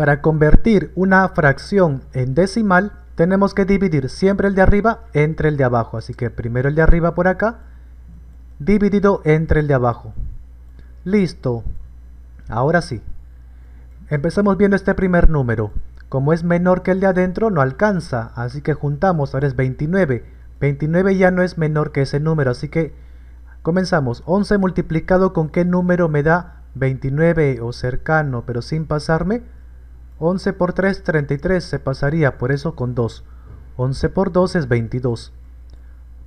Para convertir una fracción en decimal, tenemos que dividir siempre el de arriba entre el de abajo. Así que primero el de arriba por acá, dividido entre el de abajo. Listo. Ahora sí. Empezamos viendo este primer número. Como es menor que el de adentro, no alcanza. Así que juntamos, ahora es 29. 29 ya no es menor que ese número, así que comenzamos. 11 multiplicado con qué número me da 29 o cercano, pero sin pasarme. 11 por 3, 33, se pasaría por eso con 2. 11 por 2 es 22.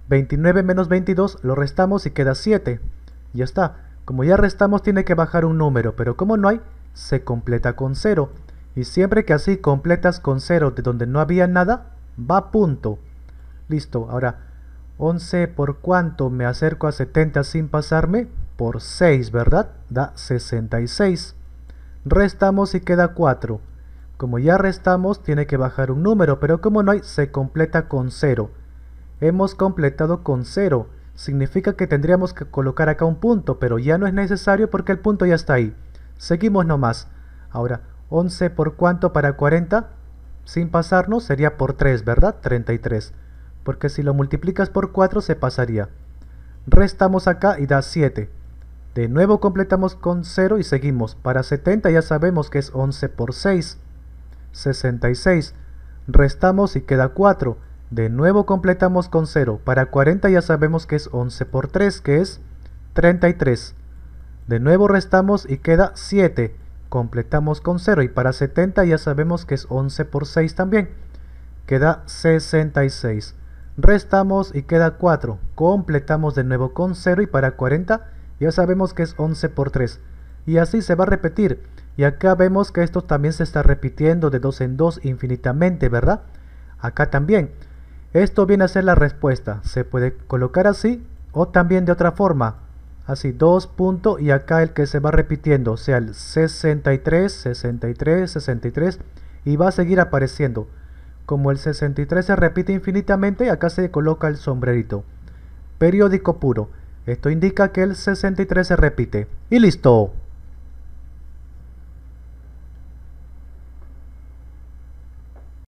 29 menos 22 lo restamos y queda 7. Ya está. Como ya restamos tiene que bajar un número, pero como no hay, se completa con 0. Y siempre que así completas con 0 de donde no había nada, va a punto. Listo, ahora 11 por cuánto me acerco a 70 sin pasarme, por 6, ¿verdad? Da 66. Restamos y queda 4. Como ya restamos, tiene que bajar un número, pero como no hay, se completa con 0. Hemos completado con 0. Significa que tendríamos que colocar acá un punto, pero ya no es necesario porque el punto ya está ahí. Seguimos nomás. Ahora, 11 por cuánto para 40? Sin pasarnos sería por 3, ¿verdad? 33. Porque si lo multiplicas por 4 se pasaría. Restamos acá y da 7. De nuevo completamos con 0 y seguimos. Para 70 ya sabemos que es 11 por 6. 66. Restamos y queda 4. De nuevo completamos con 0. Para 40 ya sabemos que es 11 por 3, que es 33. De nuevo restamos y queda 7. Completamos con 0. Y para 70 ya sabemos que es 11 por 6 también. Queda 66. Restamos y queda 4. Completamos de nuevo con 0. Y para 40 ya sabemos que es 11 por 3. Y así se va a repetir. Y acá vemos que esto también se está repitiendo de dos en dos infinitamente, ¿verdad? Acá también. Esto viene a ser la respuesta. Se puede colocar así o también de otra forma. Así, 2 puntos y acá el que se va repitiendo, o sea, el 63, 63, 63 y va a seguir apareciendo. Como el 63 se repite infinitamente, acá se coloca el sombrerito. Periódico puro. Esto indica que el 63 se repite. Y listo.